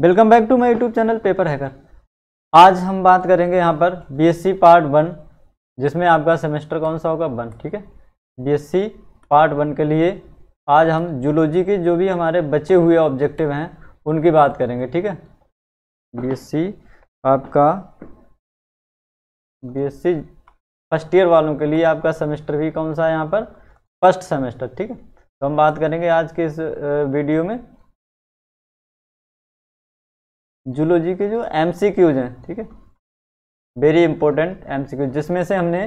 welcome back to my YouTube channel Paper Hacker आज हम बात करेंगे यहाँ पर बीएससी पार्ट वन जिसमें आपका सेमेस्टर कौन सा होगा वन ठीक है बीएससी पार्ट वन के लिए आज हम जूलॉजी के जो भी हमारे बचे हुए ऑब्जेक्टिव हैं उनकी बात करेंगे ठीक है बीएससी आपका बीएससी फर्स्ट ईयर वालों के लिए आपका सेमेस्टर भी कौन सा है यहाँ पर फर्स्ट सेमेस्टर ठीक है तो हम बात करेंगे आज के इस वीडियो में जूलॉजी के जो एम हैं ठीक है वेरी इंपॉर्टेंट एम जिसमें से हमने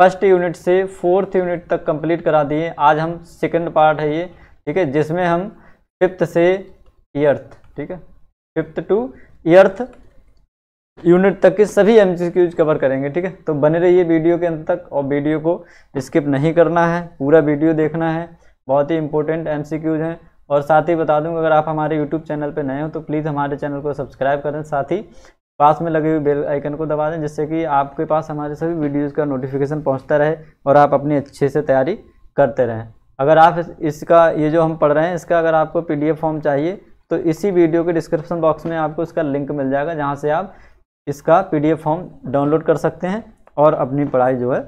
फर्स्ट यूनिट से फोर्थ यूनिट तक कंप्लीट करा दिए आज हम सेकंड पार्ट है ये ठीक है जिसमें हम फिफ्थ से ईयर्थ ठीक है फिफ्थ टू ईयर्थ यूनिट तक के सभी एम कवर करेंगे ठीक है तो बने रहिए वीडियो के अंत तक और वीडियो को स्किप नहीं करना है पूरा वीडियो देखना है बहुत ही इंपॉर्टेंट एम सी क्यूज़ हैं और साथ ही बता दूँगा अगर आप हमारे यूट्यूब चैनल पर नए हो तो प्लीज़ हमारे चैनल को सब्सक्राइब करें साथ ही पास में लगे हुए बेल आइकन को दबा दें जिससे कि आपके पास हमारे सभी वीडियोज़ का नोटिफिकेशन पहुँचता रहे और आप अपनी अच्छे से तैयारी करते रहें अगर आप इसका ये जो हम पढ़ रहे हैं इसका अगर आपको पीडीएफ फॉर्म चाहिए तो इसी वीडियो के डिस्क्रिप्शन बॉक्स में आपको इसका लिंक मिल जाएगा जहाँ से आप इसका पी फॉर्म डाउनलोड कर सकते हैं और अपनी पढ़ाई जो है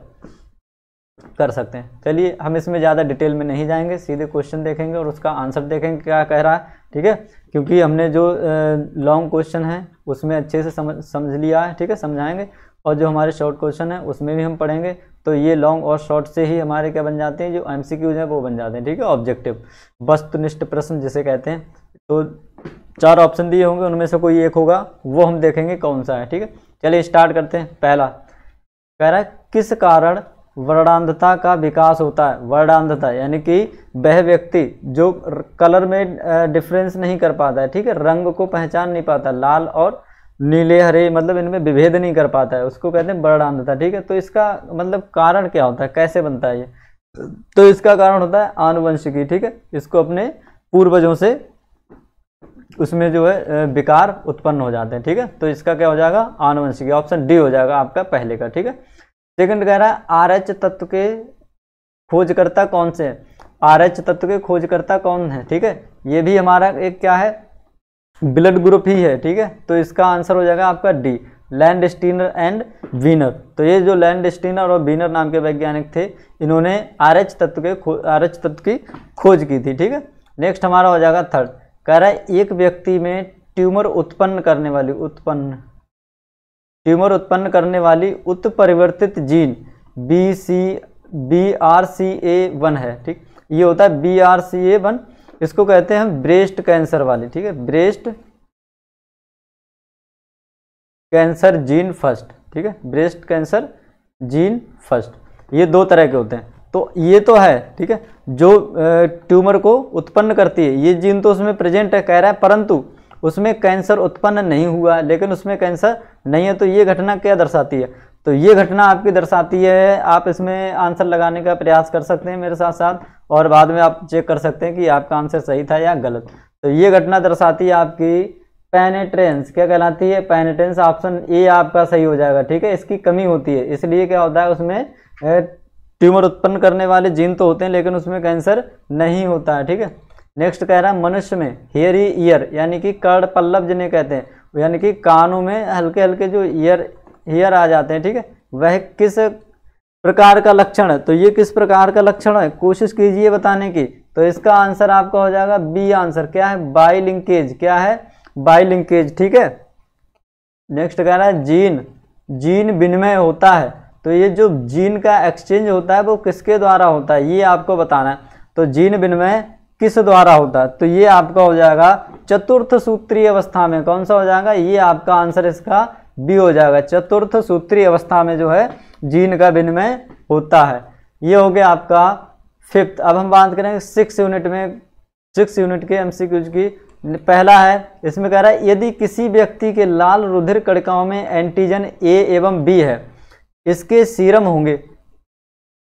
कर सकते हैं चलिए हम इसमें ज़्यादा डिटेल में नहीं जाएंगे सीधे क्वेश्चन देखेंगे और उसका आंसर देखेंगे क्या कह रहा है ठीक है क्योंकि हमने जो लॉन्ग क्वेश्चन है उसमें अच्छे से समझ समझ लिया है ठीक है समझाएंगे और जो हमारे शॉर्ट क्वेश्चन है उसमें भी हम पढ़ेंगे तो ये लॉन्ग और शॉर्ट से ही हमारे क्या बन जाते हैं जो एम सी हैं वो बन जाते हैं ठीक है ऑब्जेक्टिव वस्तुनिष्ठ प्रश्न जिसे कहते हैं तो चार ऑप्शन दिए होंगे उनमें से कोई एक होगा वो हम देखेंगे कौन सा है ठीक है चलिए स्टार्ट करते हैं पहला कह रहा है किस कारण वर्णांधता का विकास होता है वर्णांधता यानी कि वह व्यक्ति जो कलर में डिफरेंस नहीं कर पाता है ठीक है रंग को पहचान नहीं पाता लाल और नीले हरे मतलब इनमें विभेद नहीं कर पाता है उसको कहते हैं वर्णांधता ठीक है तो इसका मतलब कारण क्या होता है कैसे बनता है ये तो इसका कारण होता है आनुवंशिकी ठीक है इसको अपने पूर्वजों से उसमें जो है विकार उत्पन्न हो जाते हैं ठीक है तो इसका क्या हो जाएगा आनुवंशिकी ऑप्शन डी हो जाएगा आपका पहले का ठीक है सेकंड कह रहा है आर एच तत्व के खोजकर्ता कौन से आर एच तत्व के खोजकर्ता कौन है ठीक है ये भी हमारा एक क्या है ब्लड ग्रुप ही है ठीक है तो इसका आंसर हो जाएगा आपका D Landsteiner and Wiener तो ये जो लैंड स्टीनर और वीनर नाम के वैज्ञानिक थे इन्होंने आर एच तत्व के आर एच तत्व की खोज की थी ठीक है नेक्स्ट हमारा हो जाएगा थर्ड कह रहा है एक व्यक्ति में ट्यूमर उत्पन्न करने वाली उत्पन्न ट्यूमर उत्पन्न करने वाली उत्परिवर्तित gene B C B R C A one है ठीक ये होता है B R C A one इसको कहते हैं हम ब्रेस्ट कैंसर वाली ठीक है ब्रेस्ट कैंसर जीन फर्स्ट ठीक है ब्रेस्ट कैंसर जीन फर्स्ट ये दो तरह के होते हैं तो ये तो है ठीक है जो ट्यूमर को उत्पन्न करती है ये जीन तो उसमें प्रेजेंट है कह रहा है परंतु उसमें कैंसर उत्पन्न नहीं हुआ लेकिन उसमें कैंसर नहीं है तो ये घटना क्या दर्शाती है तो ये घटना आपकी दर्शाती है आप इसमें आंसर लगाने का प्रयास कर सकते हैं मेरे साथ साथ और बाद में आप चेक कर सकते हैं कि आपका आंसर सही था या गलत तो ये घटना दर्शाती है आपकी पैनेट्रेंस क्या कहलाती है पैनेट्रेंस ऑप्शन ए आपका सही हो जाएगा ठीक है इसकी कमी होती है इसलिए क्या होता है उसमें ट्यूमर उत्पन्न करने वाले जीन तो होते हैं लेकिन उसमें कैंसर नहीं होता है ठीक है नेक्स्ट कह रहा है मनुष्य में हेयरी ईयर यानी कि कर्ण पल्लव जिन्हें कहते हैं यानी कि कानों में हल्के हल्के जो ईयर हेयर आ जाते हैं ठीक है वह किस प्रकार का लक्षण है तो ये किस प्रकार का लक्षण है कोशिश कीजिए बताने की तो इसका आंसर आपका हो जाएगा बी आंसर क्या है बाई लिंकेज क्या है बाई लिंकेज ठीक है नेक्स्ट कह रहा है जीन जीन विनिमय होता है तो ये जो जीन का एक्सचेंज होता है वो किसके द्वारा होता है ये आपको बताना है तो जीन विनिमय किस द्वारा होता है तो ये आपका हो जाएगा चतुर्थ सूत्री अवस्था में कौन सा हो जाएगा ये आपका आंसर इसका बी हो जाएगा चतुर्थ सूत्री अवस्था में जो है जीन का विनिमय होता है ये हो गया आपका फिफ्थ अब हम बात करेंगे सिक्स यूनिट में सिक्स यूनिट के एम की पहला है इसमें कह रहा है यदि किसी व्यक्ति के लाल रुधिर कड़काओं में एंटीजन ए एवं बी है इसके सीरम होंगे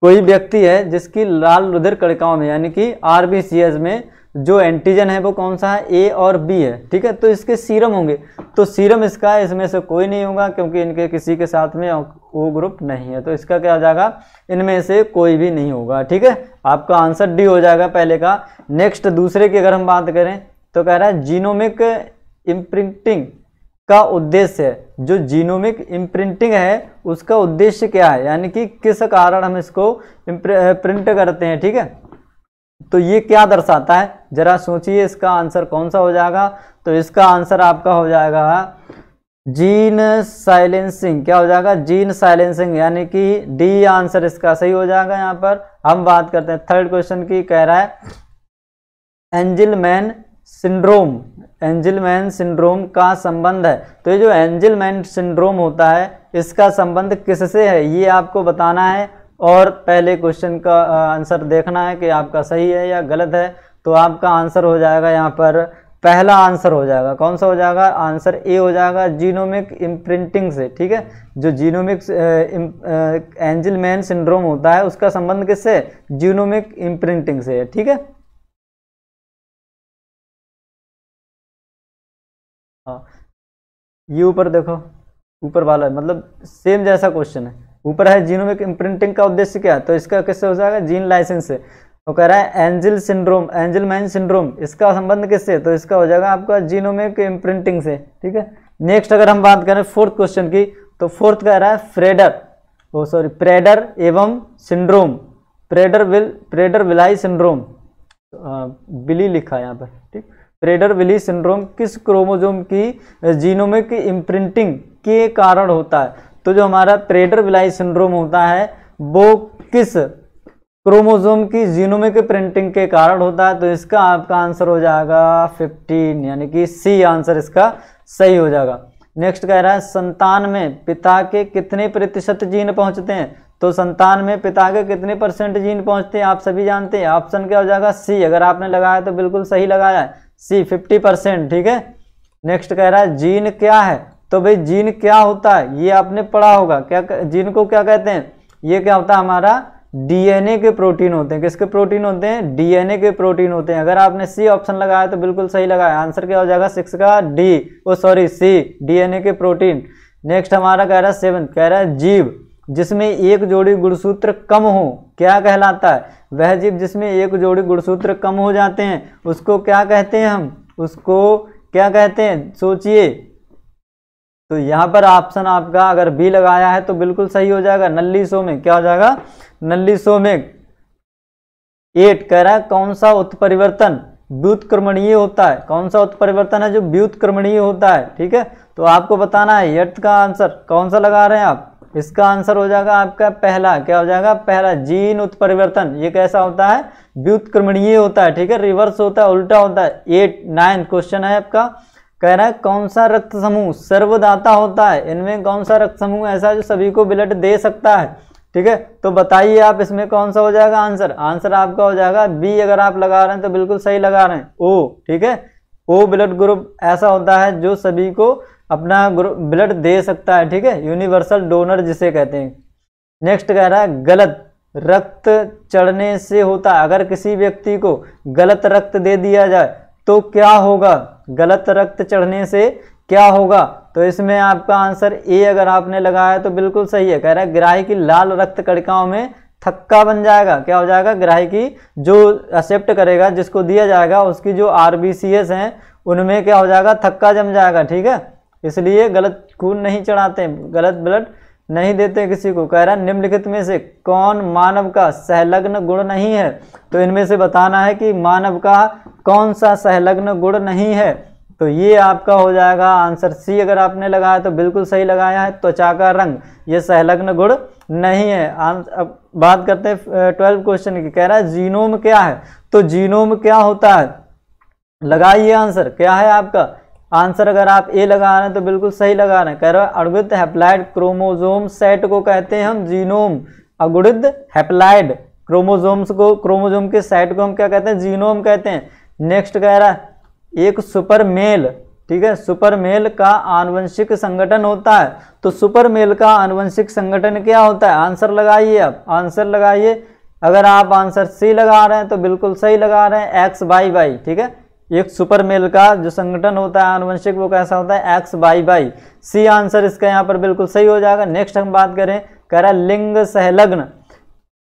कोई व्यक्ति है जिसकी लाल रुधिर कड़िकाओं में यानी कि आर में जो एंटीजन है वो कौन सा है ए और बी है ठीक है तो इसके सीरम होंगे तो सीरम इसका है इसमें से कोई नहीं होगा क्योंकि इनके किसी के साथ में ओ ग्रुप नहीं है तो इसका क्या हो जाएगा इनमें से कोई भी नहीं होगा ठीक है आपका आंसर डी हो जाएगा पहले का नेक्स्ट दूसरे की अगर हम बात करें तो कह रहा है जीनोमिक इम्प्रिंटिंग का उद्देश्य जो जीनोमिक इम्प्रिंटिंग है उसका उद्देश्य क्या है यानी कि किस कारण हम इसको प्रिंट करते हैं ठीक है तो ये क्या दर्शाता है जरा सोचिए इसका आंसर कौन सा हो जाएगा तो इसका आंसर आपका हो जाएगा जीन साइलेंसिंग क्या हो जाएगा जीन साइलेंसिंग यानी कि डी आंसर इसका सही हो जाएगा यहाँ पर हम बात करते हैं थर्ड क्वेश्चन की कह रहा है Angelman syndrome Angelman syndrome का संबंध है तो ये जो एंजिलमैन सिंड्रोम होता है इसका संबंध किससे है ये आपको बताना है और पहले क्वेश्चन का आंसर देखना है कि आपका सही है या गलत है तो आपका आंसर हो जाएगा यहाँ पर पहला आंसर हो जाएगा कौन सा हो जाएगा आंसर ए हो जाएगा जीनोमिक इम्प्रिंटिंग से ठीक है जो जीनोमिक एंजिलमैन सिंड्रोम होता है उसका संबंध किससे जीनोमिक इम्प्रिंटिंग से है ठीक है ये ऊपर देखो ऊपर वाला है मतलब सेम जैसा क्वेश्चन है ऊपर है जीनोमिक इम्प्रिंटिंग का उद्देश्य क्या है तो इसका किससे हो जाएगा जीन लाइसेंस से वो कह रहा है Angel syndrome Angelman syndrome इसका संबंध किससे तो इसका हो जाएगा आपका जीनोमिक इम्प्रिंटिंग से ठीक है नेक्स्ट अगर हम बात करें फोर्थ क्वेश्चन की तो फोर्थ कह रहा है फ्रेडर ओ सॉरी प्रेडर एवं syndrome Prader Will Prader Willi syndrome Billy लिखा है यहाँ पर ठीक प्रेडर विली सिंड्रोम किस क्रोमोजोम की जीनोमिक इम्प्रिंटिंग के कारण होता है तो जो हमारा प्रेडर विलाई सिंड्रोम होता है वो किस क्रोमोजोम की जीनोमिक प्रिंटिंग के कारण होता है तो इसका आपका आंसर हो जाएगा 15 यानी कि सी आंसर इसका सही हो जाएगा नेक्स्ट कह रहा है संतान में पिता के कितने प्रतिशत जीन पहुंचते हैं तो संतान में पिता के कितने परसेंट जीन पहुंचते हैं आप सभी जानते हैं ऑप्शन क्या हो जाएगा सी अगर आपने लगाया तो बिल्कुल सही लगाया है सी फिफ्टी परसेंट ठीक है नेक्स्ट कह रहा है जीन क्या है तो भाई जीन क्या होता है ये आपने पढ़ा होगा क्या जीन को क्या कहते हैं ये क्या होता है हमारा डीएनए के प्रोटीन होते हैं किसके प्रोटीन होते हैं डीएनए के प्रोटीन होते हैं अगर आपने सी ऑप्शन लगाया तो बिल्कुल सही लगाया आंसर क्या हो जाएगा सिक्स का D oh sorry C DNA के प्रोटीन नेक्स्ट हमारा कह रहा है सेवन कह रहा है जीव जिसमें एक जोड़ी गुणसूत्र कम हो क्या कहलाता है वह जीव जिसमें एक जोड़ी गुणसूत्र कम हो जाते हैं उसको क्या कहते हैं हम उसको क्या कहते हैं सोचिए तो यहाँ पर ऑप्शन आपका अगर बी लगाया है तो बिल्कुल सही हो जाएगा नल्ली सो में क्या हो जाएगा नल्ली सो में एट कह रहा है कौन सा उत्परिवर्तन व्युतक्रमणीय होता है कौन सा उत्परिवर्तन है जो व्युतक्रमणीय होता है ठीक है तो आपको बताना है यथ का आंसर कौन सा लगा रहे हैं आप इसका आंसर हो जाएगा आपका पहला क्या हो जाएगा पहला जीन उत्परिवर्तन ये कैसा होता है व्युत्क्रमणीय होता है ठीक है रिवर्स होता है उल्टा होता है एट नाइन्थ क्वेश्चन है आपका कह रहा है कौन सा रक्त समूह सर्वदाता होता है इनमें कौन सा रक्त समूह ऐसा जो सभी को ब्लड दे सकता है ठीक है तो बताइए आप इसमें कौन सा हो जाएगा आंसर आंसर आपका हो जाएगा बी अगर आप लगा रहे हैं तो बिल्कुल सही लगा रहे हैं ओ ठीक है ओ ब्लड ग्रुप ऐसा होता है जो सभी को अपना ब्लड दे सकता है ठीक है यूनिवर्सल डोनर जिसे कहते हैं नेक्स्ट कह रहा है गलत रक्त चढ़ने से होता है अगर किसी व्यक्ति को गलत रक्त दे दिया जाए तो क्या होगा गलत रक्त चढ़ने से क्या होगा तो इसमें आपका आंसर ए अगर आपने लगाया तो बिल्कुल सही है कह रहा है ग्राही की लाल रक्त कड़िकाओं में थक्का बन जाएगा क्या हो जाएगा ग्राही की जो एक्सेप्ट करेगा जिसको दिया जाएगा उसकी जो आर हैं उनमें क्या हो जाएगा थक्का जम जाएगा ठीक है इसलिए गलत खून नहीं चढ़ाते गलत ब्लड नहीं देते किसी को कह रहा है निम्नलिखित में से कौन मानव का सहलग्न गुण नहीं है तो इनमें से बताना है कि मानव का कौन सा सहलग्न गुण नहीं है तो ये आपका हो जाएगा आंसर सी अगर आपने लगाया तो बिल्कुल सही लगाया है त्वचा का रंग ये सहलग्न गुण नहीं है अब बात करते हैं ट्वेल्व क्वेश्चन की कह रहा है जीनोम क्या है तो जीनोम क्या होता है लगाइए आंसर क्या है आपका आंसर अगर आप ए लगा रहे हैं तो बिल्कुल सही लगा रहे हैं कह रहे हैं अणुविद हैप्लाइड क्रोमोजोम सेट को कहते हैं हम जीनोम अगुणित हैप्लाइड क्रोमोजोम्स को क्रोमोजोम के सेट को हम क्या कहते हैं जीनोम कहते हैं नेक्स्ट कह रहा है एक सुपर मेल ठीक है सुपर मेल का आनुवंशिक संगठन होता है तो सुपर मेल का आनुवंशिक संगठन क्या होता है आंसर लगाइए आप आंसर लगाइए अगर आप आंसर सी लगा रहे हैं तो बिल्कुल सही लगा रहे हैं एक्स बाई बाई ठीक है एक सुपर मेल का जो संगठन होता है आनुवंशिक वो कैसा होता है X by by C answer इसका यहाँ पर बिल्कुल सही हो जाएगा नेक्स्ट हम बात करें कह रहा लिंग सहलग्न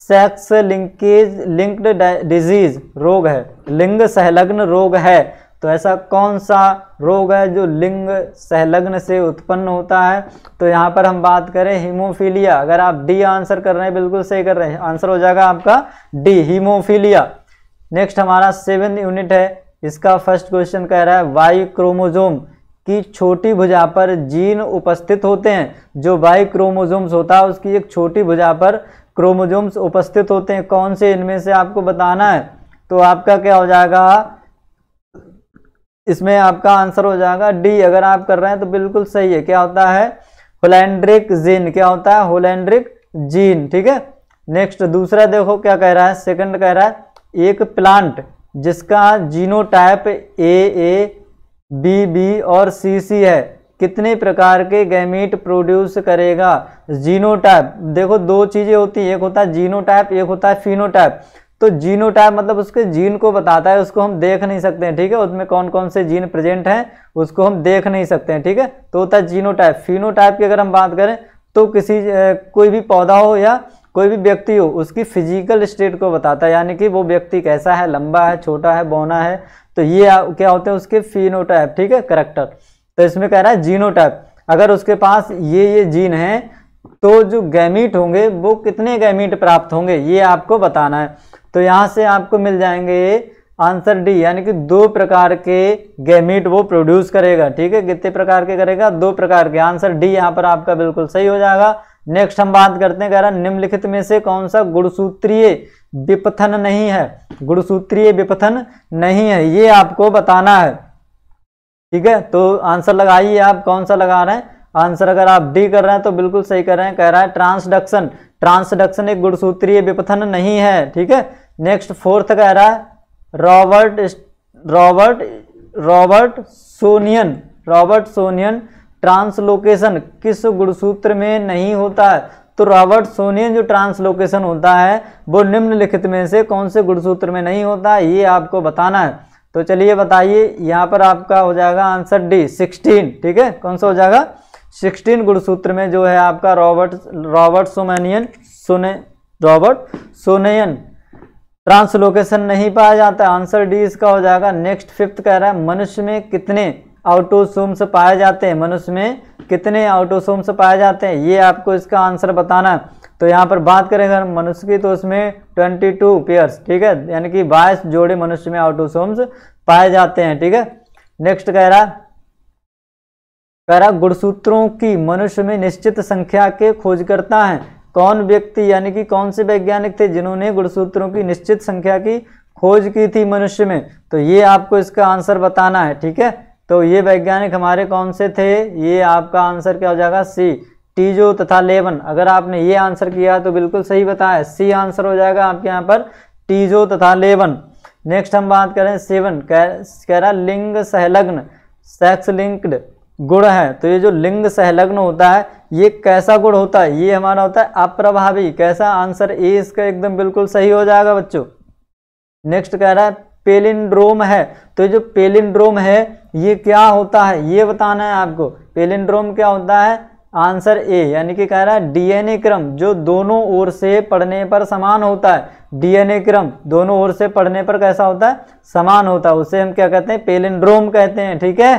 सेक्स लिंकेज लिंक्ड डिजीज रोग है लिंग सहलग्न रोग है तो ऐसा कौन सा रोग है जो लिंग सहलग्न से उत्पन्न होता है तो यहाँ पर हम बात करें हीमोफीलिया अगर आप डी आंसर कर रहे हैं बिल्कुल सही कर रहे हैं आंसर हो जाएगा आपका डी हीमोफीलिया नेक्स्ट हमारा सेवन यूनिट है इसका फर्स्ट क्वेश्चन कह रहा है वाई क्रोमोजोम की छोटी भुजा पर जीन उपस्थित होते हैं जो वाई क्रोमोजोम्स होता है उसकी एक छोटी भुजा पर क्रोमोजोम्स उपस्थित होते हैं कौन से इनमें से आपको बताना है तो आपका क्या हो जाएगा इसमें आपका आंसर हो जाएगा डी अगर आप कर रहे हैं तो बिल्कुल सही है क्या होता है होलैंड्रिक जीन क्या होता है होलैंड्रिक जीन ठीक है नेक्स्ट दूसरा देखो क्या कह रहा है सेकंड कह रहा है एक प्लांट जिसका genotype A A B B और सी सी है कितने प्रकार के गैमेट प्रोड्यूस करेगा जीनोटाइप देखो दो चीज़ें होती हैं एक होता है जीनोटाइप एक होता है फिनोटाइप तो जीनोटाइप मतलब उसके जीन को बताता है उसको हम देख नहीं सकते हैं ठीक है उसमें कौन कौन से जीन प्रेजेंट हैं उसको हम देख नहीं सकते हैं ठीक है तो होता है जीनोटाइप फिनोटाइप की अगर हम बात करें तो किसी कोई भी पौधा हो या कोई भी व्यक्ति हो उसकी फिजिकल स्टेट को बताता है यानी कि वो व्यक्ति कैसा है लंबा है छोटा है बौना है तो ये क्या होते हैं उसके फिनोटाइप ठीक है करेक्टर तो इसमें कह रहा है जीनोटाइप अगर उसके पास ये ये जीन है तो जो गैमीट होंगे वो कितने गैमीट प्राप्त होंगे ये आपको बताना है तो यहाँ से आपको मिल जाएंगे आंसर डी यानी कि दो प्रकार के गैमीट वो प्रोड्यूस करेगा ठीक है कितने प्रकार के करेगा दो प्रकार के आंसर डी यहाँ पर आपका बिल्कुल सही हो जाएगा नेक्स्ट हम बात करते हैं कह रहा निम्नलिखित में से कौन सा गुणसूत्रीय विपथन नहीं है गुणसूत्रीय विपथन नहीं है ये आपको बताना है ठीक है तो आंसर लगाइए आप कौन सा लगा रहे हैं आंसर अगर आप डी कर रहे हैं तो बिल्कुल सही कर रहे हैं कह रहा है ट्रांसडक्शन ट्रांसडक्शन एक गुणसूत्रीय विपथन नहीं है ठीक है नेक्स्ट फोर्थ कह रहा है Robert Robert Robertsonian Robertsonian translocation किस गुणसूत्र में नहीं होता है तो रॉबर्ट सोनियन जो ट्रांसलोकेशन होता है वो निम्नलिखित में से कौन से गुणसूत्र में नहीं होता है ये आपको बताना है तो चलिए बताइए यहाँ पर आपका हो जाएगा आंसर डी सिक्सटीन ठीक है कौन सा हो जाएगा सिक्सटीन गुणसूत्र में जो है आपका रॉबर्ट रॉबर्ट सोमैनियन सोने रॉबर्ट सोनियन ट्रांसलोकेशन नहीं पाया जाता आंसर डी इसका हो जाएगा नेक्स्ट फिफ्थ कह रहा है मनुष्य में कितने ऑटोसोम्स पाए जाते हैं मनुष्य में कितने आउटोसोम्स पाए जाते हैं ये आपको इसका आंसर बताना है तो यहाँ पर बात करें अगर मनुष्य की तो उसमें ट्वेंटी टू पेयर्स ठीक है यानी कि बाईस जोड़े मनुष्य में आउटोसोम्स पाए जाते हैं ठीक है नेक्स्ट कह रहा कह रहा गुणसूत्रों की मनुष्य में निश्चित संख्या के खोजकर्ता हैं कौन व्यक्ति यानी कि कौन से वैज्ञानिक थे जिन्होंने गुणसूत्रों की निश्चित संख्या की खोज की थी मनुष्य में तो ये आपको इसका आंसर बताना है ठीक है तो ये वैज्ञानिक हमारे कौन से थे ये आपका आंसर क्या हो जाएगा सी टीजो तथा लेवन अगर आपने ये आंसर किया तो बिल्कुल सही बताया सी आंसर हो जाएगा आपके यहाँ पर टीजो तथा लेवन नेक्स्ट हम बात करें सेवन कह कह रहा लिंग सहलग्न सेक्स लिंक्ड गुण है तो ये जो लिंग सहलग्न होता है ये कैसा गुण होता है ये हमारा होता है अप्रभावी कैसा आंसर ए इसका एकदम बिल्कुल सही हो जाएगा बच्चों नेक्स्ट कह रहा है पेलिंड्रोम है तो जो पेलिंड्रोम है ये क्या होता है ये बताना है आपको पेलिंड्रोम क्या होता है आंसर ए यानी कि कह रहा है डीएनए क्रम जो दोनों ओर से पढ़ने पर समान होता है डीएनए क्रम दोनों ओर से पढ़ने पर कैसा होता है समान होता है उसे हम क्या कहते हैं पेलिंड्रोम कहते हैं ठीक है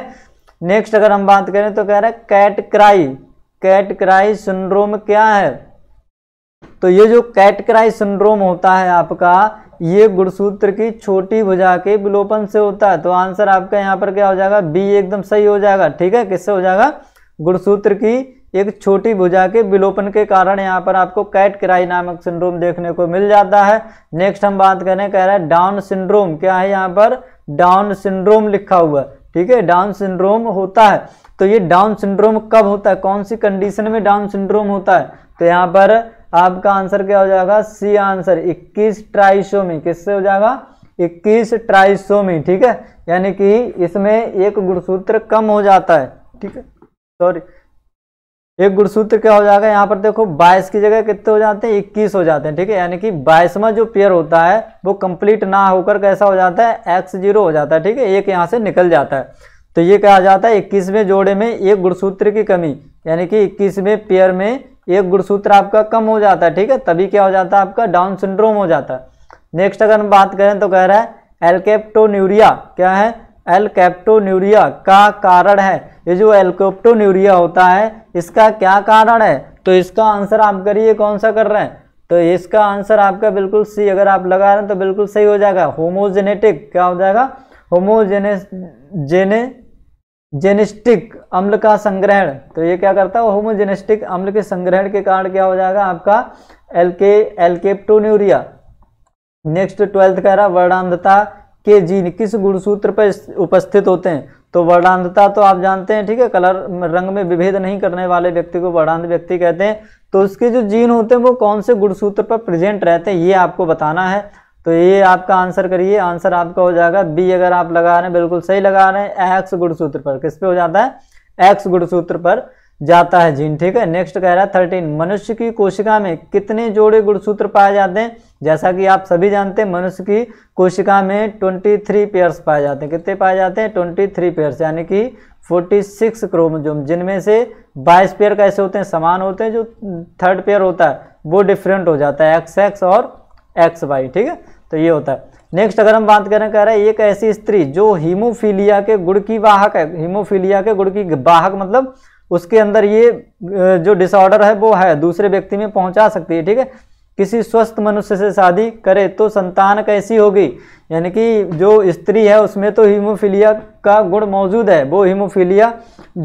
नेक्स्ट अगर हम बात करें तो कह रहा है cat cry cat cry syndrome क्या है तो ये जो कैट क्राई सिंड्रोम होता है आपका ये गुणसूत्र की छोटी भुजा के विलोपन से होता है तो आंसर आपका यहाँ पर क्या हो जाएगा बी एकदम सही हो जाएगा ठीक है किससे हो जाएगा गुणसूत्र की एक छोटी भुजा के विलोपन के कारण यहाँ पर आपको कैट किराई नामक सिंड्रोम देखने को मिल जाता है नेक्स्ट हम बात करें कह रहे हैं डाउन सिंड्रोम क्या है यहाँ पर डाउन सिंड्रोम लिखा हुआ है ठीक है डाउन सिंड्रोम होता है तो ये डाउन सिंड्रोम कब होता है कौन सी कंडीशन में डाउन सिंड्रोम होता है तो यहाँ पर आपका आंसर क्या हो जाएगा सी आंसर 21 ट्राइसोमी किससे हो जाएगा 21 ट्राइसोमी ठीक है यानी कि इसमें एक गुणसूत्र कम हो जाता है ठीक है सॉरी एक गुणसूत्र क्या हो जाएगा यहाँ पर देखो 22 की जगह कितने हो जाते हैं 21 हो जाते हैं ठीक है यानी कि बाईसवा जो पेयर होता है वो कंप्लीट ना होकर कैसा हो जाता है एक्स जीरो हो जाता है ठीक है एक यहाँ से निकल जाता है तो ये कहा जाता है इक्कीसवें जोड़े में एक गुणसूत्र की कमी यानी कि इक्कीसवें पेयर में एक गुणसूत्र आपका कम हो जाता है ठीक है तभी क्या हो जाता है आपका डाउन सिंड्रोम हो जाता है नेक्स्ट अगर हम बात करें तो कह रहा है एल्केप्टोन्यूरिया क्या है एल्केप्टोन्यूरिया का कारण है ये जो एल्केप्टोन्यूरिया होता है इसका क्या कारण है तो इसका आंसर आप करिए कौन सा कर रहे हैं तो इसका आंसर आपका बिल्कुल सी अगर आप लगा रहे हैं तो बिल्कुल सही हो जाएगा होमोजेनेटिक क्या हो जाएगा होमोजेने जेने जेनिस्टिक अम्ल का संग्रहण तो ये क्या करता है होमोजेनिस्टिक अम्ल के संग्रहण के कारण क्या हो जाएगा आपका एलके एलकेप्टोन्यूरिया नेक्स्ट ट्वेल्थ कह रहा वर्णांधता के जीन किस गुणसूत्र पर उपस्थित होते हैं तो वर्णांधता तो आप जानते हैं ठीक है कलर रंग में विभेद नहीं करने वाले व्यक्ति को वर्णांध व्यक्ति कहते हैं तो उसके जो जीन होते हैं वो कौन से गुणसूत्र पर प्रेजेंट रहते हैं ये आपको बताना है तो ये आपका आंसर करिए आंसर आपका हो जाएगा बी अगर आप लगा रहे हैं बिल्कुल सही लगा रहे हैं एक्स गुणसूत्र पर किस पे हो जाता है एक्स गुणसूत्र पर जाता है जीन ठीक है नेक्स्ट कह रहा है थर्टीन मनुष्य की कोशिका में कितने जोड़े गुणसूत्र पाए जाते हैं जैसा कि आप सभी जानते हैं मनुष्य की कोशिका में ट्वेंटी थ्री पेयर्स पाए जाते हैं कितने पाए जाते हैं ट्वेंटी थ्री पेयर्स यानी कि फोर्टी सिक्स क्रोमोजोम जिनमें से बाईस पेयर कैसे होते हैं समान होते हैं जो थर्ड पेयर होता है वो डिफरेंट हो जाता है एक्स एक्स और एक्स वाई ठीक है तो ये होता है नेक्स्ट अगर हम बात करें कह रहे हैं एक ऐसी स्त्री जो हीमोफीलिया के गुड़ की वाहक है हीमोफीलिया के गुड़ की वाहक मतलब उसके अंदर ये जो डिसऑर्डर है वो है दूसरे व्यक्ति में पहुंचा सकती है ठीक है किसी स्वस्थ मनुष्य से शादी करे तो संतान कैसी होगी यानी कि जो स्त्री है उसमें तो हीमोफीलिया का गुण मौजूद है वो हीमोफीलिया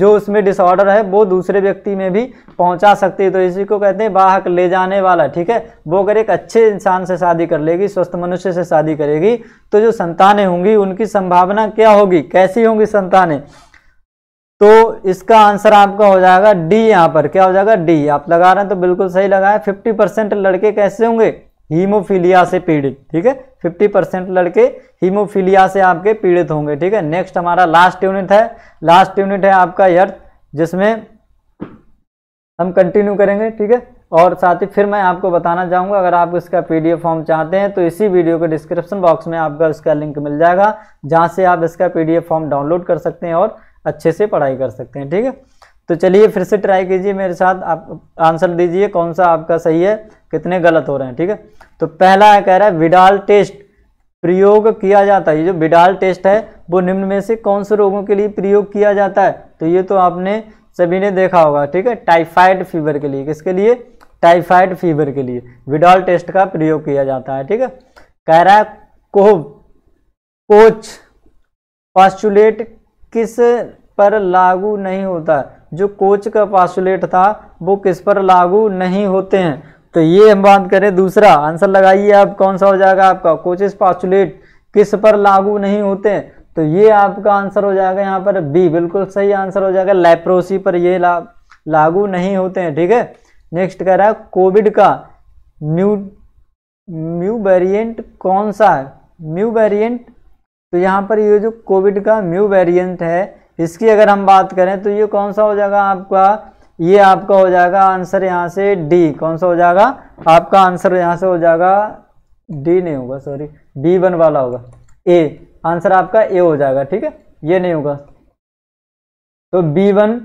जो उसमें डिसऑर्डर है वो दूसरे व्यक्ति में भी पहुंचा सकती है तो इसी को कहते हैं बाहक ले जाने वाला ठीक है वो अगर एक अच्छे इंसान से शादी कर लेगी स्वस्थ मनुष्य से शादी करेगी तो जो संतानें होंगी उनकी संभावना क्या होगी कैसी होंगी संतानें तो इसका आंसर आपका हो जाएगा डी यहाँ पर क्या हो जाएगा डी आप लगा रहे हैं तो बिल्कुल सही लगाए फिफ्टी परसेंट लड़के कैसे होंगे हीमोफीलिया से पीड़ित ठीक है फिफ्टी परसेंट लड़के हीमोफीलिया से आपके पीड़ित होंगे ठीक है नेक्स्ट हमारा लास्ट यूनिट है लास्ट यूनिट है आपका यर्थ जिसमें हम कंटिन्यू करेंगे ठीक है और साथ ही फिर मैं आपको बताना चाहूँगा अगर आप इसका पी फॉर्म चाहते हैं तो इसी वीडियो के डिस्क्रिप्शन बॉक्स में आपका इसका लिंक मिल जाएगा जहाँ से आप इसका पी फॉर्म डाउनलोड कर सकते हैं और अच्छे से पढ़ाई कर सकते हैं ठीक है तो चलिए फिर से ट्राई कीजिए मेरे साथ आप आंसर दीजिए कौन सा आपका सही है कितने गलत हो रहे हैं ठीक है तो पहला है कह रहा है विडाल टेस्ट प्रयोग किया जाता है ये जो विडाल टेस्ट है वो निम्न में से कौन से रोगों के लिए प्रयोग किया जाता है तो ये तो आपने सभी ने देखा होगा ठीक है टाइफाइड फीवर के लिए किसके लिए टाइफाइड फीवर के लिए विडाल टेस्ट का प्रयोग किया जाता है ठीक है कह रहा है कोह कोच पास्टुलेट किस पर लागू नहीं होता जो कोच का पासुलेट था वो किस पर लागू नहीं होते हैं तो ये हम बात करें दूसरा आंसर लगाइए आप कौन सा हो जाएगा आपका कोचेस पासुलेट किस पर लागू नहीं होते हैं तो ये आपका आंसर हो जाएगा यहाँ पर बी बिल्कुल सही आंसर हो जाएगा लेप्रोसी पर ये ला, लागू नहीं होते हैं ठीक है नेक्स्ट कह रहा है कोविड का न्यू न्यू वेरिएंट कौन सा है न्यू वेरिएंट तो यहाँ पर ये जो कोविड का म्यू वेरिएंट है इसकी अगर हम बात करें तो ये कौन सा हो जाएगा आपका ये आपका हो जाएगा आंसर यहाँ से डी कौन सा हो जाएगा आपका आंसर यहाँ से हो जाएगा डी नहीं होगा सॉरी बी वन वाला होगा ए आंसर आपका ए हो जाएगा ठीक है ये नहीं होगा तो B one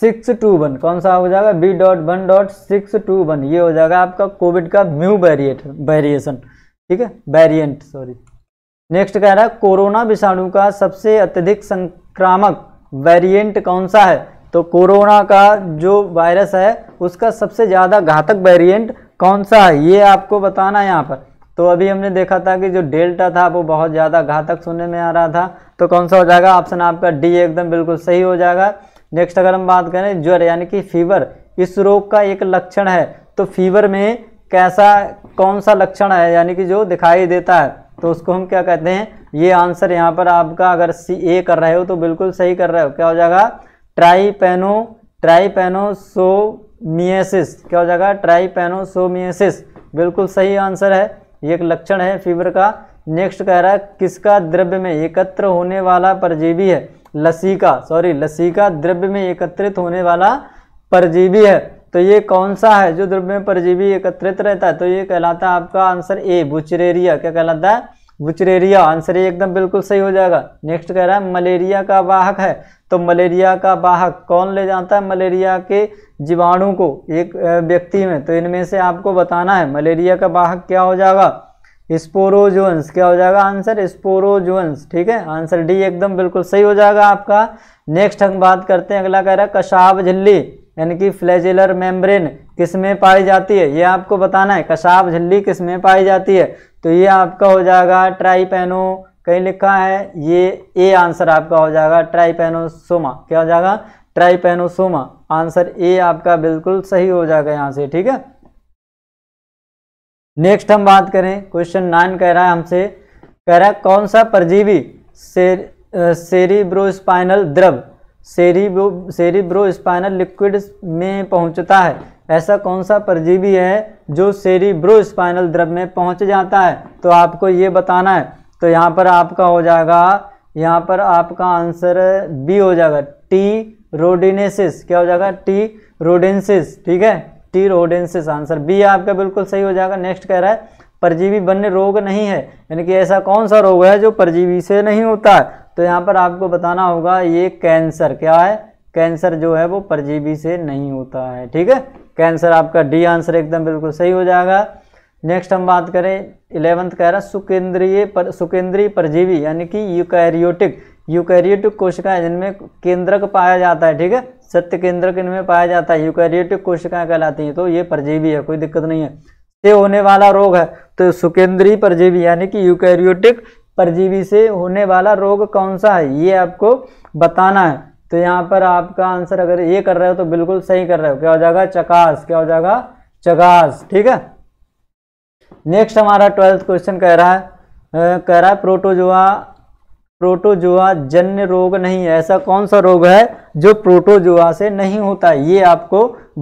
six two one कौन सा हो जाएगा B dot one dot six two one ये हो जाएगा आपका कोविड का म्यू वेरिएट वेरिएशन ठीक है वेरिएंट सॉरी नेक्स्ट कह रहा है कोरोना विषाणु का सबसे अत्यधिक संक्रामक वेरिएंट कौन सा है तो कोरोना का जो वायरस है उसका सबसे ज़्यादा घातक वेरिएंट कौन सा है ये आपको बताना है यहाँ पर तो अभी हमने देखा था कि जो डेल्टा था वो बहुत ज़्यादा घातक सुनने में आ रहा था तो कौन सा हो जाएगा ऑप्शन आपका डी एकदम बिल्कुल सही हो जाएगा नेक्स्ट अगर हम बात करें ज्वर यानी कि फीवर इस रोग का एक लक्षण है तो फीवर में कैसा कौन सा लक्षण है यानी कि जो दिखाई देता है तो उसको हम क्या कहते हैं ये आंसर यहाँ पर आपका अगर सी ए कर रहे हो तो बिल्कुल सही कर रहे हो क्या हो जाएगा ट्राई पेनो ट्राई पेनोसोमियसिस क्या हो जाएगा ट्राई पेनोसोमियसिस बिल्कुल सही आंसर है ये एक लक्षण है फीवर का नेक्स्ट कह रहा है किसका द्रव्य में एकत्र होने वाला परजीवी है लसीका सॉरी लसीका द्रव्य में एकत्रित होने वाला परजीवी है तो ये कौन सा है जो द्रव्य में परजीवी एकत्रित रहता है तो ये कहलाता है आपका आंसर ए बुचरेरिया क्या कहलाता है बुचरेरिया आंसर ए एकदम बिल्कुल सही हो जाएगा नेक्स्ट कह रहा है मलेरिया का वाहक है तो मलेरिया का वाहक कौन ले जाता है मलेरिया के जीवाणु को एक व्यक्ति में तो इनमें से आपको बताना है मलेरिया का वाहक क्या हो जाएगा स्पोरोजोन्स क्या हो जाएगा आंसर स्पोरोजोन्स ठीक है आंसर डी एकदम बिल्कुल सही हो जाएगा आपका नेक्स्ट हम बात करते हैं अगला कह रहा है कशाब झिल्ली यानी कि फ्लैजुलर मेम्ब्रेन किस में पाई जाती है ये आपको बताना है कसाब झिल्ली किस में पाई जाती है तो ये आपका हो जाएगा ट्राईपेनो कहीं लिखा है ये ए आंसर आपका हो जाएगा ट्राईपेनोसोमा क्या हो जाएगा ट्राईपेनोसोमा आंसर ए आपका बिल्कुल सही हो जाएगा यहाँ से ठीक है नेक्स्ट हम बात करें क्वेश्चन नाइन कह रहा है हमसे कह रहा है कौन सा परजीवी से, सेरिब्रोस्पाइनल द्रव सेरिब्रो स्पाइनल लिक्विड में पहुंचता है ऐसा कौन सा परजीवी है जो सेरिब्रो स्पाइनल द्रव में पहुंच जाता है तो आपको ये बताना है तो यहाँ पर आपका हो जाएगा यहाँ पर आपका आंसर बी हो जाएगा टी रोडिनेसिस क्या हो जाएगा टी रोडेंसिस ठीक है टी रोडेंसिस आंसर बी आपका बिल्कुल सही हो जाएगा नेक्स्ट कह रहा है परजीवी बन्य रोग नहीं है यानी कि ऐसा कौन सा रोग है जो परजीवी से नहीं होता है तो यहाँ पर आपको बताना होगा ये कैंसर क्या है कैंसर जो है वो परजीवी से नहीं होता है ठीक है कैंसर आपका डी आंसर एकदम बिल्कुल सही हो जाएगा नेक्स्ट हम बात करें इलेवंथ कह रहा सुकेंद्रीय पर सुकेंद्रीय परजीवी यानी कि यूकैरियोटिक यूकैरियोटिक कोशिकाएं जिनमें केंद्रक पाया जाता है ठीक है सत्य केंद्रक इनमें पाया जाता है यूकैरियोटिक कोशिकाएं कहलाती हैं तो ये परजीवी है कोई दिक्कत नहीं है से होने वाला रोग है तो सुकेंद्रीय परजीवी यानी कि यूकैरियोटिक परजीवी से होने वाला रोग कौन सा है ये आपको बताना है तो यहाँ पर आपका आंसर अगर ये कर रहे हो तो बिल्कुल सही कर रहे हो क्या हो जाएगा चकास क्या हो जाएगा चकास ठीक है नेक्स्ट हमारा ट्वेल्थ क्वेश्चन कह रहा है आ, कह रहा है प्रोटोजोआ प्रोटोजोआ जन्य रोग नहीं है ऐसा कौन सा रोग है जो प्रोटोजोआ से नहीं होता ये आपको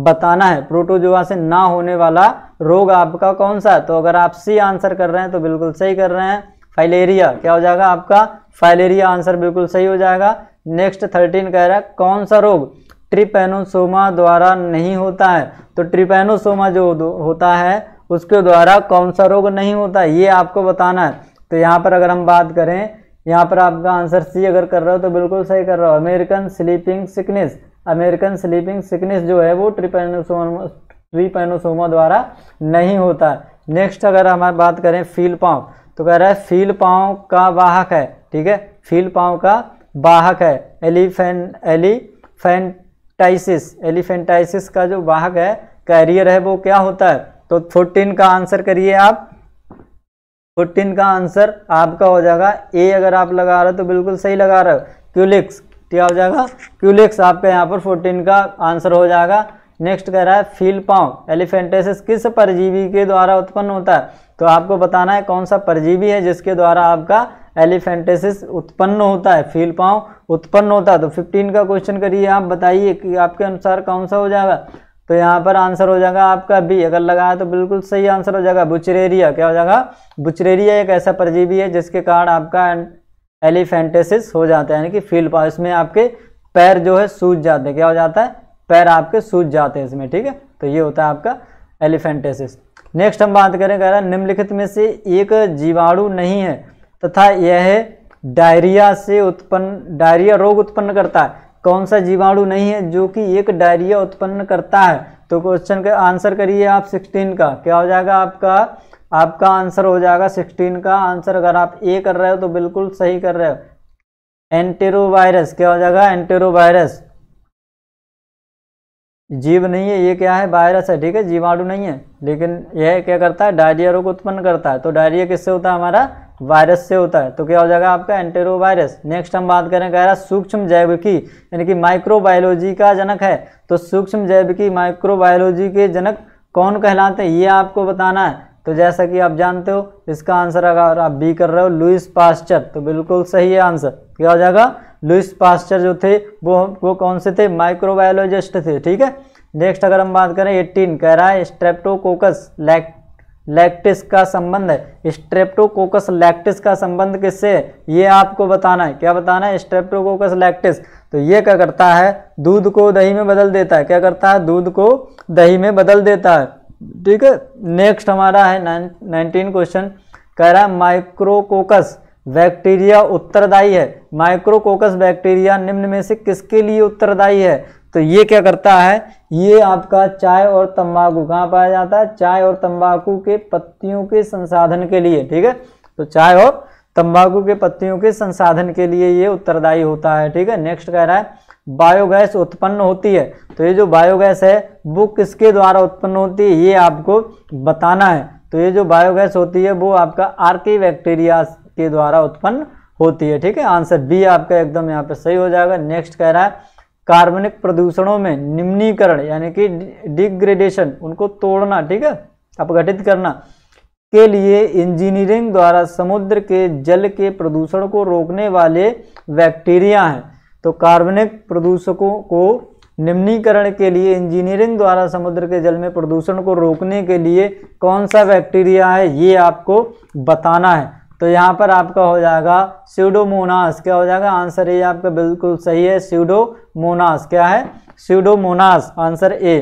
बताना है प्रोटोजोआ से ना होने वाला रोग आपका कौन सा तो अगर आप सी आंसर कर रहे हैं तो बिल्कुल सही कर रहे हैं फाइलेरिया क्या हो जाएगा आपका फाइलेरिया आंसर बिल्कुल सही हो जाएगा नेक्स्ट थर्टीन कह रहा है कौन सा रोग ट्रिपेनोसोमा द्वारा नहीं होता है तो ट्रिपेनोसोमा जो होता है उसके द्वारा कौन सा रोग नहीं होता ये आपको बताना है तो यहाँ पर अगर हम बात करें यहाँ पर आपका आंसर सी अगर कर रहे हो तो बिल्कुल सही कर रहे हो American sleeping sickness American sleeping sickness जो है वो ट्रिपेनोसोमा ट्रीपैनोसोमा द्वारा नहीं होता है नेक्स्ट अगर हम बात करें फील पाँव तो कह रहा है फील पाँव का वाहक है ठीक है फील पाँव का वाहक है एलिफेन एलिफेंटाइसिस एलिफेंटाइसिस का जो वाहक है कैरियर है वो क्या होता है तो फोर्टीन का आंसर करिए आप फोर्टीन का आंसर आपका हो जाएगा ए अगर आप लगा रहे हो तो बिल्कुल सही लगा रहे हो क्यूलिक्स क्या हो जाएगा क्यूलिक्स आपका यहाँ पर फोर्टीन का आंसर हो जाएगा नेक्स्ट कह रहा है फील पाँव एलिफेंटेसिस किस परजीवी के द्वारा उत्पन्न होता है तो आपको बताना है कौन सा परजीवी है जिसके द्वारा आपका एलिफेंटेसिस उत्पन्न होता है फील पाँव उत्पन्न होता है तो फिफ्टीन का क्वेश्चन करिए आप बताइए कि आपके अनुसार कौन सा हो जाएगा तो यहाँ पर आंसर हो जाएगा आपका बी अगर लगाया तो बिल्कुल सही आंसर हो जाएगा बुचरेरिया क्या हो जाएगा बुचरेरिया एक ऐसा परजीवी है जिसके कारण आपका एलिफेंटेसिस हो जाता है यानी कि फील पाँव इसमें आपके पैर जो है सूज जाते हैं क्या हो जाता है पैर आपके सूज जाते हैं इसमें ठीक है तो ये होता है आपका एलिफेंटेसिस नेक्स्ट हम बात करें कह रहा है निम्नलिखित में से एक जीवाणु नहीं है तथा यह डायरिया से उत्पन्न डायरिया रोग उत्पन्न करता है कौन सा जीवाणु नहीं है जो कि एक डायरिया उत्पन्न करता है तो क्वेश्चन का आंसर करिए आप 16 का क्या हो जाएगा आपका आपका आंसर हो जाएगा 16 का आंसर अगर आप ए कर रहे हो तो बिल्कुल सही कर रहे हो एंटेरोवायरस क्या हो जाएगा एंटेरोवायरस जीव नहीं है ये क्या है वायरस है ठीक है जीवाणु नहीं है लेकिन यह क्या करता है डायरिया रोग उत्पन्न करता है तो डायरिया किससे होता है हमारा वायरस से होता है तो क्या हो जाएगा आपका एंटेरो वायरस नेक्स्ट हम बात करें कह रहा सूक्ष्म जैविकी यानी कि माइक्रोबायोलॉजी का जनक है तो सूक्ष्म जैविकी माइक्रोबायोलॉजी के जनक कौन कहलाते हैं ये आपको बताना है तो जैसा कि आप जानते हो इसका आंसर अगर आप बी कर रहे हो लुइस पास्चर तो बिल्कुल सही है आंसर क्या हो जाएगा लुइस पास्चर जो थे वो वो कौन से थे माइक्रोबायोलॉजिस्ट थे ठीक है नेक्स्ट अगर हम बात करें एट्टीन कह रहा है स्ट्रेप्टोकोकस लैक लैक्टिस का संबंध है स्ट्रेप्टोकोकस लैक्टिस का संबंध किससे है ये आपको बताना है क्या बताना है स्ट्रेप्टोकोकस लैक्टिस तो ये क्या करता है दूध को दही में बदल देता है क्या करता है दूध को दही में बदल देता है ठीक है नेक्स्ट हमारा है नाइनटीन क्वेश्चन कह रहा है माइक्रोकोकस बैक्टीरिया उत्तरदायी है माइक्रोकोकस बैक्टीरिया निम्न में से किसके लिए उत्तरदायी है तो ये क्या करता है ये आपका चाय और तंबाकू कहाँ पाया जाता है चाय और तंबाकू के पत्तियों के संसाधन के लिए ठीक है तो चाय और तंबाकू के पत्तियों के संसाधन के लिए ये उत्तरदायी होता है ठीक है नेक्स्ट कह रहा है बायोगैस उत्पन्न होती है तो ये जो बायोगैस है वो किसके द्वारा उत्पन्न होती है ये आपको बताना है तो ये जो बायोगैस होती है वो आपका आर्की बैक्टीरिया के द्वारा उत्पन्न होती है ठीक है आंसर बी आपका एकदम यहाँ पे सही हो जाएगा नेक्स्ट कह रहा है कार्बनिक प्रदूषणों में निम्नीकरण यानी कि डिग्रेडेशन उनको तोड़ना ठीक है अपघटित करना के लिए इंजीनियरिंग द्वारा समुद्र के जल के प्रदूषण को रोकने वाले बैक्टीरिया हैं तो कार्बनिक प्रदूषकों को निम्नीकरण के लिए इंजीनियरिंग द्वारा समुद्र के जल में प्रदूषण को रोकने के लिए कौन सा बैक्टीरिया है ये आपको बताना है तो यहाँ पर आपका हो जाएगा सीडोमोनास क्या हो जाएगा आंसर ए आपका बिल्कुल सही है सीडोमोनास क्या है सीडोमोनास आंसर ए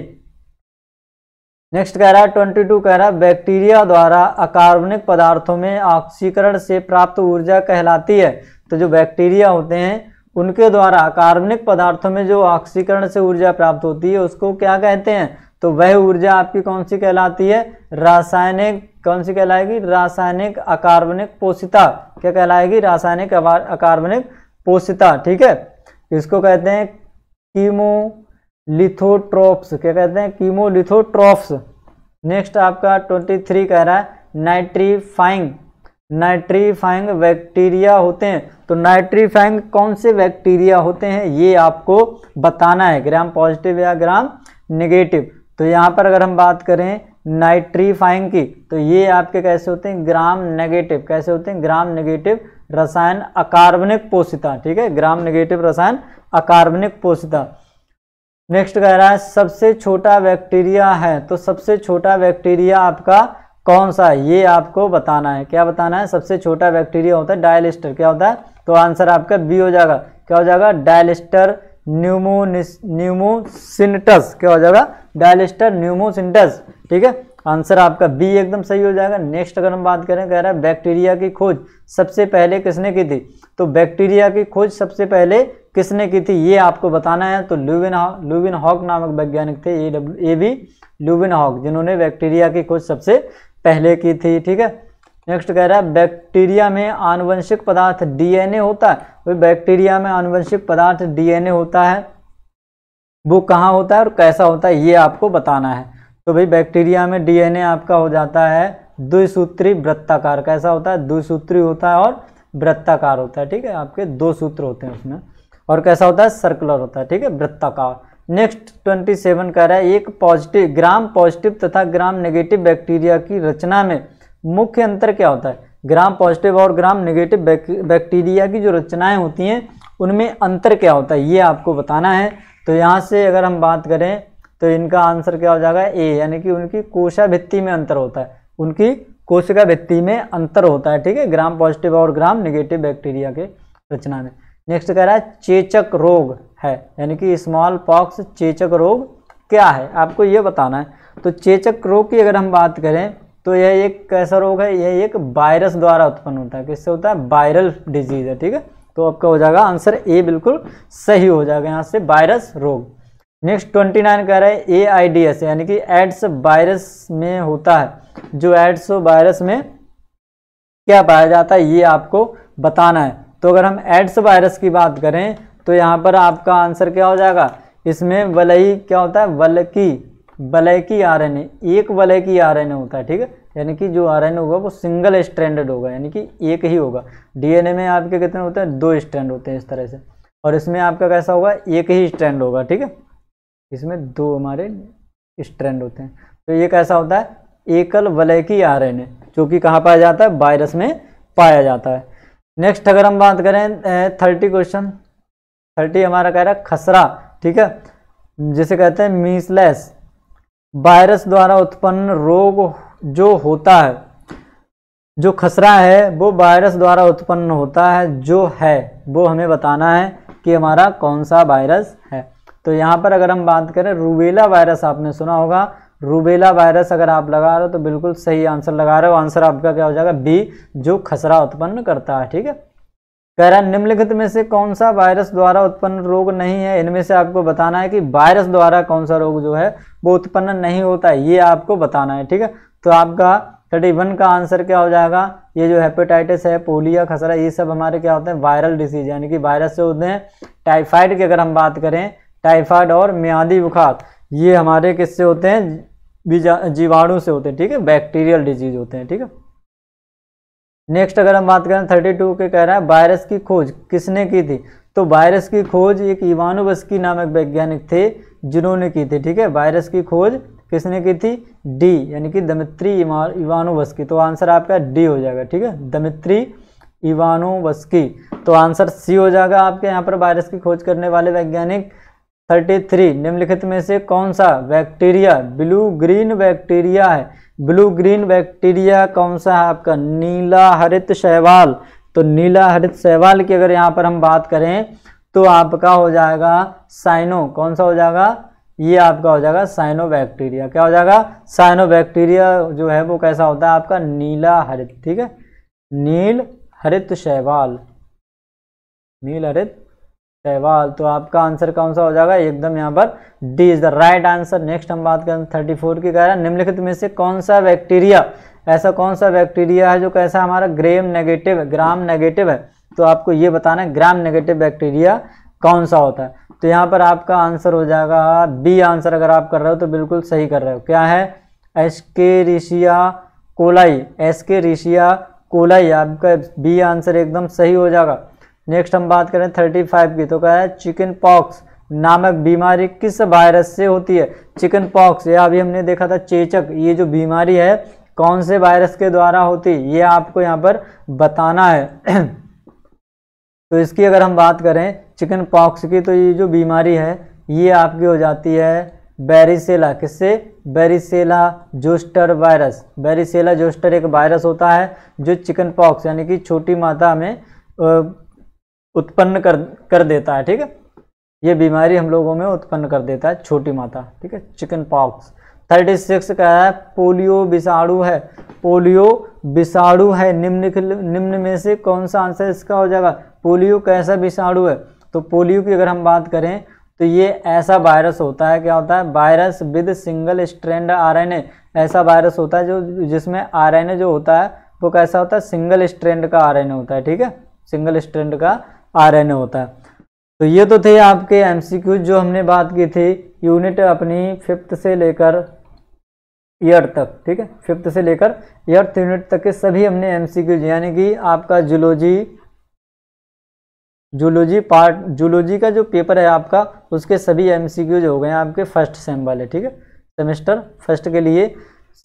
नेक्स्ट कह रहा है ट्वेंटी टू कह रहा है बैक्टीरिया द्वारा अकार्बनिक पदार्थों में ऑक्सीकरण से प्राप्त ऊर्जा कहलाती है तो जो बैक्टीरिया होते हैं उनके द्वारा कार्बनिक पदार्थों में जो ऑक्सीकरण से ऊर्जा प्राप्त होती है उसको क्या कहते हैं तो वह ऊर्जा आपकी कौन सी कहलाती है रासायनिक कौन सी कहलाएगी रासायनिक अकार्बनिक पोषिता क्या कहलाएगी रासायनिक अकार्बनिक पोषिता ठीक है इसको कहते हैं कीमो लिथोट्रोप्स क्या कहते हैं कीमोलिथोट्रोप्स नेक्स्ट आपका 23 कह रहा है नाइट्रीफाइंग नाइट्रीफाइंग बैक्टीरिया होते हैं तो नाइट्रीफाइंग कौन से बैक्टीरिया होते हैं ये आपको बताना है ग्राम पॉजिटिव या ग्राम नेगेटिव तो यहाँ पर अगर हम बात करें नाइट्रीफाइंग की तो ये आपके कैसे होते हैं ग्राम नेगेटिव कैसे होते हैं ग्राम नेगेटिव रसायन अकार्बनिक पोषिता ठीक है ग्राम नेगेटिव रसायन अकार्बनिक पोषिता नेक्स्ट कह रहा है सबसे छोटा बैक्टीरिया है तो सबसे छोटा बैक्टीरिया आपका कौन सा है ये आपको बताना है क्या बताना है सबसे छोटा बैक्टीरिया होता है डायलिस्टर क्या होता है तो आंसर आपका बी हो जाएगा क्या हो जाएगा डायलिस्टर न्यूमोनिस क्या हो जाएगा डायलिस्टर न्यूमोसिंटस ठीक है आंसर आपका बी एकदम सही हो जाएगा नेक्स्ट अगर हम बात करें कह रहा है बैक्टीरिया की खोज सबसे पहले किसने की थी तो बैक्टीरिया की खोज सबसे पहले किसने की थी ये आपको बताना है तो लुविन हॉक लुविन हॉक नामक वैज्ञानिक थे ए डब्ल्यू ए बी लुविन हॉक जिन्होंने बैक्टीरिया की खोज सबसे पहले की थी ठीक है नेक्स्ट कह रहा है बैक्टीरिया में आनुवंशिक पदार्थ डीएनए होता है वही बैक्टीरिया में आनुवंशिक पदार्थ डीएनए होता है वो कहाँ होता है और कैसा होता है ये आपको बताना है तो भाई बैक्टीरिया में डीएनए आपका हो जाता है द्विसूत्री वृत्ताकार कैसा होता है द्विसूत्री होता है और वृत्ताकार होता है ठीक है आपके दो सूत्र होते हैं उसमें और कैसा होता है सर्कुलर होता है ठीक है वृत्ताकार नेक्स्ट ट्वेंटी सेवन कह रहा है एक पॉजिटिव ग्राम पॉजिटिव तथा ग्राम नेगेटिव बैक्टीरिया की रचना में मुख्य अंतर क्या होता है ग्राम पॉजिटिव और ग्राम नेगेटिव बैक्टीरिया की जो रचनाएं होती हैं उनमें अंतर क्या होता है ये आपको बताना है तो यहाँ से अगर हम बात करें तो इनका आंसर क्या हो जाएगा ए यानी कि उनकी कोशा भित्ति में अंतर होता है उनकी कोशिका भित्ति में अंतर होता है ठीक है ग्राम पॉजिटिव और ग्राम निगेटिव बैक्टीरिया के रचना में नेक्स्ट कह रहा है चेचक रोग है यानी कि स्मॉल पॉक्स चेचक रोग क्या है आपको ये बताना है तो चेचक रोग की अगर हम बात करें तो यह एक कैसा रोग है यह एक वायरस द्वारा उत्पन्न होता है किससे होता है वायरल डिजीज है ठीक है तो आपका हो जाएगा आंसर ए बिल्कुल सही हो जाएगा यहाँ से वायरस रोग नेक्स्ट ट्वेंटी नाइन कह रहा है ए आई डी एस यानी कि एड्स वायरस में होता है जो एड्स वायरस में क्या पाया जाता है ये आपको बताना है तो अगर हम एड्स वायरस की बात करें तो यहाँ पर आपका आंसर क्या हो जाएगा इसमें वलई क्या होता है वलकी वलय की आर एन एक वलय की आर एन होता है ठीक है यानी कि जो आर एन होगा वो सिंगल स्टैंडर्ड होगा यानी कि एक ही होगा डीएनए में आपके कितने होते हैं दो स्टैंड होते हैं इस तरह से और इसमें आपका कैसा होगा एक ही स्टैंड होगा ठीक है इसमें दो हमारे स्टैंड होते हैं तो ये कैसा होता है एकल वलय की आर एन जो कि कहाँ पाया जाता है वायरस में पाया जाता है नेक्स्ट अगर हम बात करें थर्टी क्वेश्चन थर्टी हमारा कह रहा है खसरा ठीक है जिसे कहते हैं मीसलेस वायरस द्वारा उत्पन्न रोग जो होता है जो खसरा है वो वायरस द्वारा उत्पन्न होता है जो है वो हमें बताना है कि हमारा कौन सा वायरस है तो यहाँ पर अगर हम बात करें रूबेला वायरस आपने सुना होगा रूबेला वायरस अगर आप लगा रहे हो तो बिल्कुल सही आंसर लगा रहे हो आंसर आपका क्या हो जाएगा बी जो खसरा उत्पन्न करता है ठीक है कह रहा है निम्नलिखित में से कौन सा वायरस द्वारा उत्पन्न रोग नहीं है इनमें से आपको बताना है कि वायरस द्वारा कौन सा रोग जो है वो उत्पन्न नहीं होता है ये आपको बताना है ठीक है तो आपका थर्टी वन का आंसर क्या हो जाएगा ये जो हेपेटाइटिस है पोलिया खसरा ये सब हमारे क्या होते हैं वायरल डिसीज यानी कि वायरस से होते हैं टाइफाइड की अगर हम बात करें टाइफाइड और म्यादी बुखार ये हमारे किससे होते हैं जीवाणु से होते हैं ठीक है बैक्टीरियल डिजीज होते हैं ठीक है नेक्स्ट अगर हम बात करें थर्टी टू के कह रहा है वायरस की खोज किसने की थी तो वायरस की खोज एक इवानो बस्की नामक वैज्ञानिक थे जिन्होंने की थी ठीक है वायरस की खोज किसने की थी डी यानी कि दमित्री इवानो बस्की तो आंसर आपका डी हो जाएगा ठीक है दमित्री इवानो बस्की तो आंसर सी हो जाएगा आपके यहाँ पर वायरस की खोज करने वाले वैज्ञानिक 33 निम्नलिखित में से कौन सा बैक्टीरिया ब्लू ग्रीन बैक्टीरिया है ब्लू ग्रीन बैक्टीरिया कौन सा है आपका नीला हरित शैवाल तो नीला हरित शैवाल की अगर यहाँ पर हम बात करें तो आपका हो जाएगा साइनो कौन सा हो जाएगा ये आपका हो जाएगा साइनो बैक्टीरिया क्या हो जाएगा साइनो बैक्टीरिया जो है वो कैसा होता है आपका नीला हरित ठीक है नील हरित शैवाल नील हरित सहवाल तो आपका आंसर कौन सा हो जाएगा एकदम यहाँ पर D is the right answer next हम बात करें थर्टी फोर की कह रहे हैं निम्नलिखित में से कौन सा बैक्टीरिया ऐसा कौन सा बैक्टीरिया है जो कैसा हमारा ग्रेम नेगेटिव है ग्राम नेगेटिव है तो आपको ये बताना है ग्राम नेगेटिव बैक्टीरिया कौन सा होता है तो यहाँ पर आपका आंसर हो जाएगा बी आंसर अगर आप कर रहे हो तो बिल्कुल सही कर रहे हो क्या है रिशिया कोलाई रिशिया कोलाई आपका बी आंसर एकदम सही हो जाएगा नेक्स्ट हम बात करें थर्टी फाइव की तो क्या है चिकन पॉक्स नामक बीमारी किस वायरस से होती है चिकन पॉक्स या अभी हमने देखा था चेचक ये जो बीमारी है कौन से वायरस के द्वारा होती है ये आपको यहाँ पर बताना है तो इसकी अगर हम बात करें चिकन पॉक्स की तो ये जो बीमारी है ये आपकी हो जाती है बेरिसेला किससे varicella zoster virus varicella zoster एक वायरस होता है जो चिकन पॉक्स यानी कि छोटी मात्रा में उत्पन्न कर कर देता है ठीक है ये बीमारी हम लोगों में उत्पन्न कर देता है छोटी माता ठीक है चिकन पॉक्स थर्टी सिक्स का है पोलियो विषाणु है पोलियो विषाणु है निम्न निम्न में से कौन सा आंसर इसका हो जाएगा पोलियो कैसा विषाणु है तो पोलियो की अगर हम बात करें तो ये ऐसा वायरस होता है क्या होता है virus with single strand RNA ऐसा वायरस होता है जो जिसमें आरएनए जो होता है वो कैसा होता है सिंगल स्ट्रैंड का आरएनए होता है ठीक है सिंगल स्ट्रैंड का आरएनए होता है तो ये तो थे आपके एमसीक्यू जो हमने बात की थी यूनिट अपनी फिफ्थ से लेकर ईयर तक ठीक है फिफ्थ से लेकर ईयर यूनिट तक के सभी हमने क्यू यानी कि आपका जूलॉजी जूलॉजी पार्ट जूलॉजी का जो पेपर है आपका उसके सभी एमसीक्यूज हो गए आपके फर्स्ट सेम वाले ठीक है सेमेस्टर फर्स्ट के लिए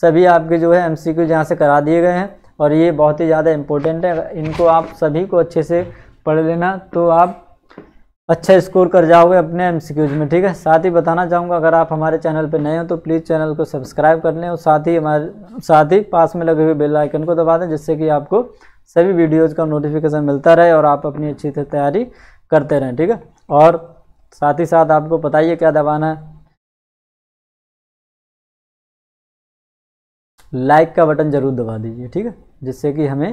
सभी आपके जो है क्यू यहाँ से करा दिए गए हैं और ये बहुत ही ज़्यादा इम्पोर्टेंट है इनको आप सभी को अच्छे से पढ़ लेना तो आप अच्छा स्कोर कर जाओगे अपने क्यूज में ठीक है साथ ही बताना चाहूँगा अगर आप हमारे चैनल पर नए हो तो प्लीज़ चैनल को सब्सक्राइब कर लें और साथ ही हमारे साथ ही पास में लगे हुए बेल आइकन को दबा दें जिससे कि आपको सभी वीडियोज़ का नोटिफिकेशन मिलता रहे और आप अपनी अच्छी से तैयारी करते रहें ठीक है और साथ ही साथ आपको बताइए क्या दबाना है लाइक का बटन ज़रूर दबा दीजिए ठीक है जिससे कि हमें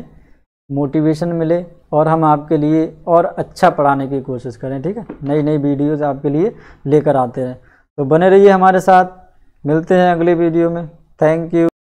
मोटिवेशन मिले और हम आपके लिए और अच्छा पढ़ाने की कोशिश करें ठीक है नई नई वीडियोज़ आपके लिए लेकर आते रहें तो बने रहिए हमारे साथ मिलते हैं अगले वीडियो में थैंक यू